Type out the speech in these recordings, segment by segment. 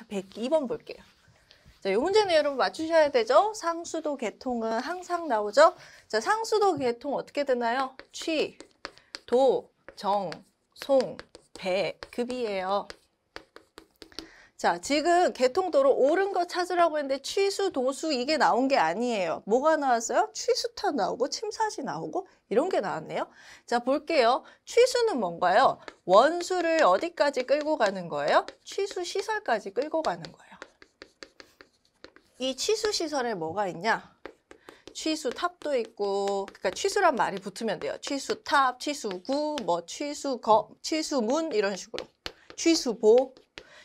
자, 102번 볼게요. 자, 이 문제는 여러분 맞추셔야 되죠? 상수도 개통은 항상 나오죠? 자, 상수도 개통 어떻게 되나요? 취, 도, 정, 송, 배, 급이에요. 자, 지금 개통도로 옳은 거 찾으라고 했는데 취수, 도수 이게 나온 게 아니에요. 뭐가 나왔어요? 취수타 나오고 침사지 나오고 이런 게 나왔네요. 자, 볼게요. 취수는 뭔가요? 원수를 어디까지 끌고 가는 거예요? 취수 시설까지 끌고 가는 거예요. 이 취수 시설에 뭐가 있냐? 취수 탑도 있고 그러니까 취수란 말이 붙으면 돼요. 취수 탑, 취수 구, 뭐 취수 거, 취수 문 이런 식으로. 취수 보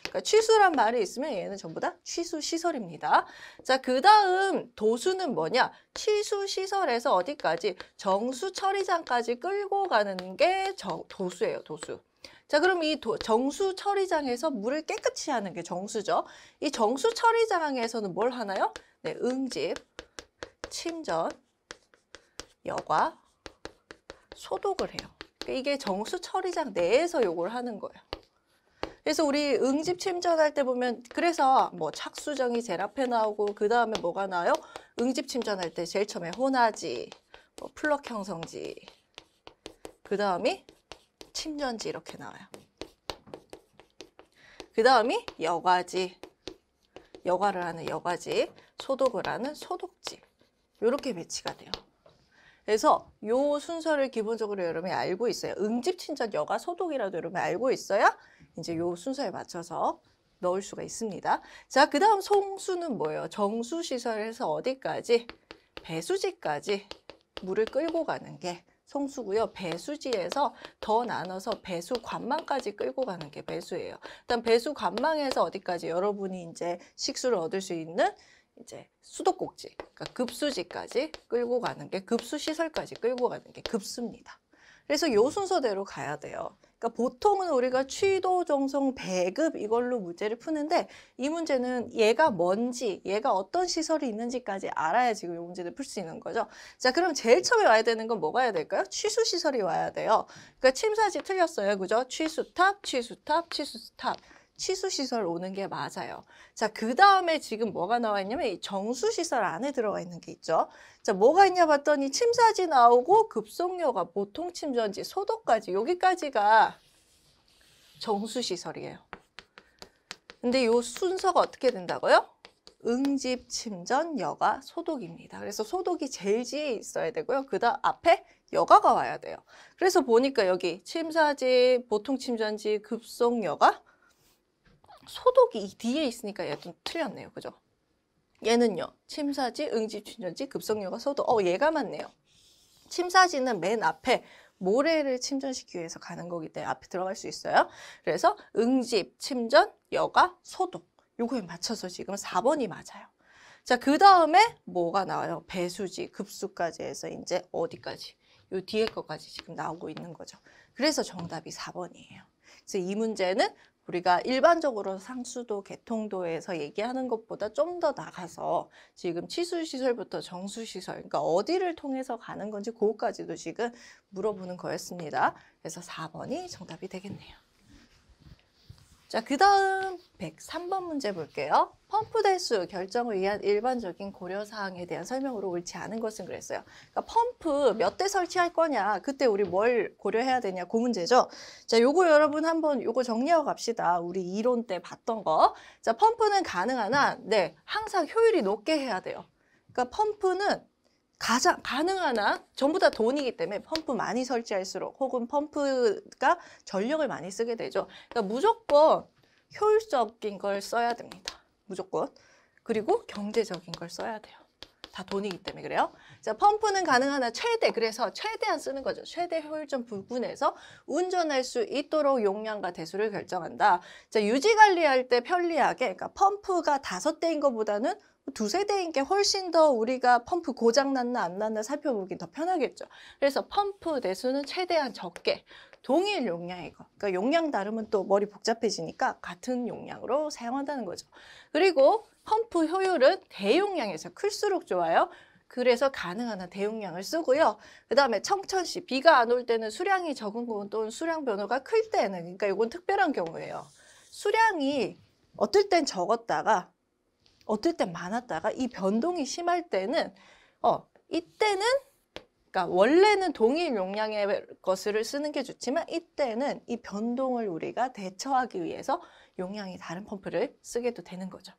그러니까 취수란 말이 있으면 얘는 전부 다 취수시설입니다. 자, 그 다음 도수는 뭐냐? 취수시설에서 어디까지? 정수처리장까지 끌고 가는 게 저, 도수예요, 도수. 자 그럼 이 도, 정수 처리장에서 물을 깨끗이 하는 게 정수죠. 이 정수 처리장에서는 뭘 하나요? 네, 응집, 침전, 여과, 소독을 해요. 그러니까 이게 정수 처리장 내에서 요걸 하는 거예요. 그래서 우리 응집 침전할 때 보면 그래서 뭐 착수정이 제일 앞에 나오고 그 다음에 뭐가 나와요? 응집 침전할 때 제일 처음에 혼화지, 뭐 플럭 형성지, 그 다음이 침전지 이렇게 나와요. 그 다음이 여과지, 여과를 하는 여과지, 소독을 하는 소독지 이렇게 배치가 돼요. 그래서 요 순서를 기본적으로 여러분이 알고 있어요. 응집, 침전 여가, 소독이라도 여러분이 알고 있어요 이제 요 순서에 맞춰서 넣을 수가 있습니다. 자, 그 다음 송수는 뭐예요? 정수시설에서 어디까지? 배수지까지 물을 끌고 가는 게송수고요 배수지에서 더 나눠서 배수관망까지 끌고 가는 게 배수예요. 일단 배수관망에서 어디까지 여러분이 이제 식수를 얻을 수 있는 이제 수도꼭지, 그러니까 급수지까지 끌고 가는 게 급수시설까지 끌고 가는 게 급수입니다. 그래서 요 순서대로 가야 돼요. 그러니까 보통은 우리가 취도, 정성, 배급 이걸로 문제를 푸는데 이 문제는 얘가 뭔지, 얘가 어떤 시설이 있는지까지 알아야 지금 이 문제를 풀 수 있는 거죠. 자, 그럼 제일 처음에 와야 되는 건 뭐가 해야 될까요? 취수 시설이 와야 돼요. 그러니까 침사지 틀렸어요. 그죠? 취수탑, 취수탑, 취수탑. 취수시설 오는 게 맞아요. 자, 그 다음에 지금 뭐가 나와 있냐면 이 정수시설 안에 들어가 있는 게 있죠. 자, 뭐가 있냐 봤더니 침사지 나오고 급속료가 보통 침전지, 소독까지 여기까지가 정수시설이에요. 근데 이 순서가 어떻게 된다고요? 응집, 침전, 여가, 소독입니다. 그래서 소독이 제일 뒤에 있어야 되고요. 그다음 앞에 여가가 와야 돼요. 그래서 보니까 여기 침사지, 보통 침전지, 급속 여가, 소독이 이 뒤에 있으니까 얘도 틀렸네요. 그죠? 얘는요. 침사지, 응집, 춘전지, 급성류가 소독. 어, 얘가 맞네요. 침사지는 맨 앞에 모래를 침전시키기 위해서 가는 거기 때문에 앞에 들어갈 수 있어요. 그래서 응집, 침전, 여가, 소독. 요거에 맞춰서 지금 4번이 맞아요. 자, 그 다음에 뭐가 나와요? 배수지, 급수까지 해서 이제 어디까지? 요 뒤에 것까지 지금 나오고 있는 거죠. 그래서 정답이 4번이에요. 그래서 이 문제는 우리가 일반적으로 상수도 개통도에서 얘기하는 것보다 좀 더 나가서 지금 치수시설부터 정수시설 그러니까 어디를 통해서 가는 건지 그것까지도 지금 물어보는 거였습니다. 그래서 4번이 정답이 되겠네요. 자, 그 다음 103번 문제 볼게요. 펌프 대수 결정을 위한 일반적인 고려사항에 대한 설명으로 옳지 않은 것은 그랬어요. 그러니까 펌프 몇 대 설치할 거냐, 그때 우리 뭘 고려해야 되냐, 그 문제죠. 자, 요거 여러분 한번 요거 정리하고 갑시다. 우리 이론 때 봤던 거. 자, 펌프는 가능한 한, 네, 항상 효율이 높게 해야 돼요. 그러니까 펌프는 가장 가능한 한 전부 다 돈이기 때문에 펌프 많이 설치할수록 혹은 펌프가 전력을 많이 쓰게 되죠. 그러니까 무조건 효율적인 걸 써야 됩니다. 무조건. 그리고 경제적인 걸 써야 돼요. 다 돈이기 때문에 그래요. 자, 펌프는 가능하나 최대 그래서 최대한 쓰는 거죠. 최대 효율점 부분에서 운전할 수 있도록 용량과 대수를 결정한다. 자, 유지 관리할 때 편리하게 그러니까 펌프가 다섯 대인 것보다는 두 세대인 게 훨씬 더 우리가 펌프 고장 났나 안 났나 살펴보기 더 편하겠죠. 그래서 펌프 대수는 최대한 적게 동일 용량이고 그러니까 용량 다르면 또 머리 복잡해지니까 같은 용량으로 사용한다는 거죠. 그리고 펌프 효율은 대용량에서 클수록 좋아요. 그래서 가능한 한 대용량을 쓰고요. 그 다음에 청천시 비가 안 올 때는 수량이 적은 건 또는 수량 변화가 클 때는 그러니까 이건 특별한 경우예요. 수량이 어떨 땐 적었다가 어떨 땐 많았다가 이 변동이 심할 때는 어 이때는 그러니까 원래는 동일 용량의 것을 쓰는 게 좋지만 이때는 이 변동을 우리가 대처하기 위해서 용량이 다른 펌프를 쓰게도 되는 거죠.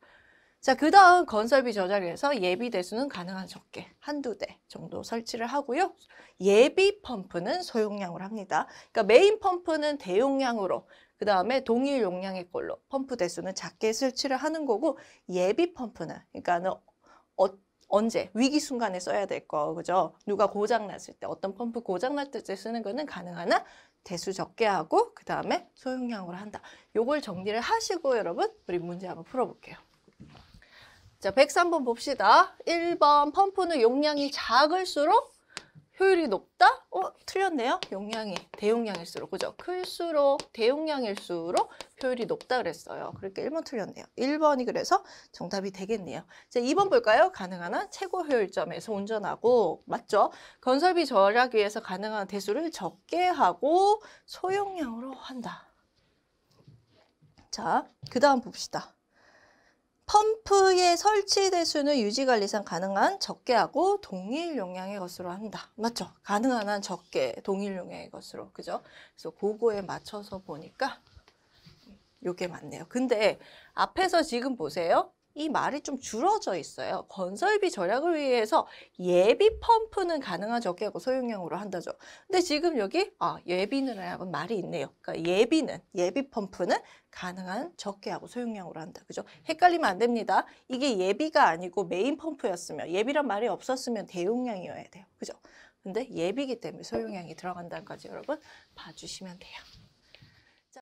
자, 그 다음 건설비 저자리에서 예비 대수는 가능한 적게 한두 대 정도 설치를 하고요. 예비 펌프는 소용량으로 합니다. 그러니까 메인 펌프는 대용량으로 그 다음에 동일 용량의 걸로 펌프 대수는 작게 설치를 하는 거고 예비 펌프는 그러니까는 어, 언제 위기 순간에 써야 될 거 그죠? 누가 고장 났을 때 어떤 펌프 고장 났을 때 쓰는 거는 가능하나 대수 적게 하고 그 다음에 소용량으로 한다. 요걸 정리를 하시고 여러분 우리 문제 한번 풀어볼게요. 자, 103번 봅시다. 1번 펌프는 용량이 작을수록 효율이 높다? 어, 틀렸네요. 용량이 대용량일수록, 그죠? 클수록 대용량일수록 효율이 높다 그랬어요. 그렇게까 1번 틀렸네요. 1번이 그래서 정답이 되겠네요. 자, 2번 볼까요? 가능한 한 최고 효율점에서 운전하고, 맞죠? 건설비 절약 위해서 가능한 대수를 적게 하고 소용량으로 한다. 자, 그 다음 봅시다. 펌프의 설치 대수는 유지관리상 가능한 적게 하고 동일 용량의 것으로 한다. 맞죠? 가능한 한 적게 동일 용량의 것으로. 그죠? 그래서 그거에 맞춰서 보니까 요게 맞네요. 근데 앞에서 지금 보세요. 이 말이 좀 줄어져 있어요. 건설비 절약을 위해서 예비 펌프는 가능한 적기하고 소형량으로 한다죠. 근데 지금 여기 아, 예비는라는 말이 있네요. 그러니까 예비는 예비 펌프는 가능한 적게하고 소용량으로 한다. 그죠? 헷갈리면 안 됩니다. 이게 예비가 아니고 메인 펌프였으면 예비란 말이 없었으면 대용량이어야 돼요. 그죠? 근데 예비기 때문에 소용량이 들어간다까지 여러분 봐주시면 돼요.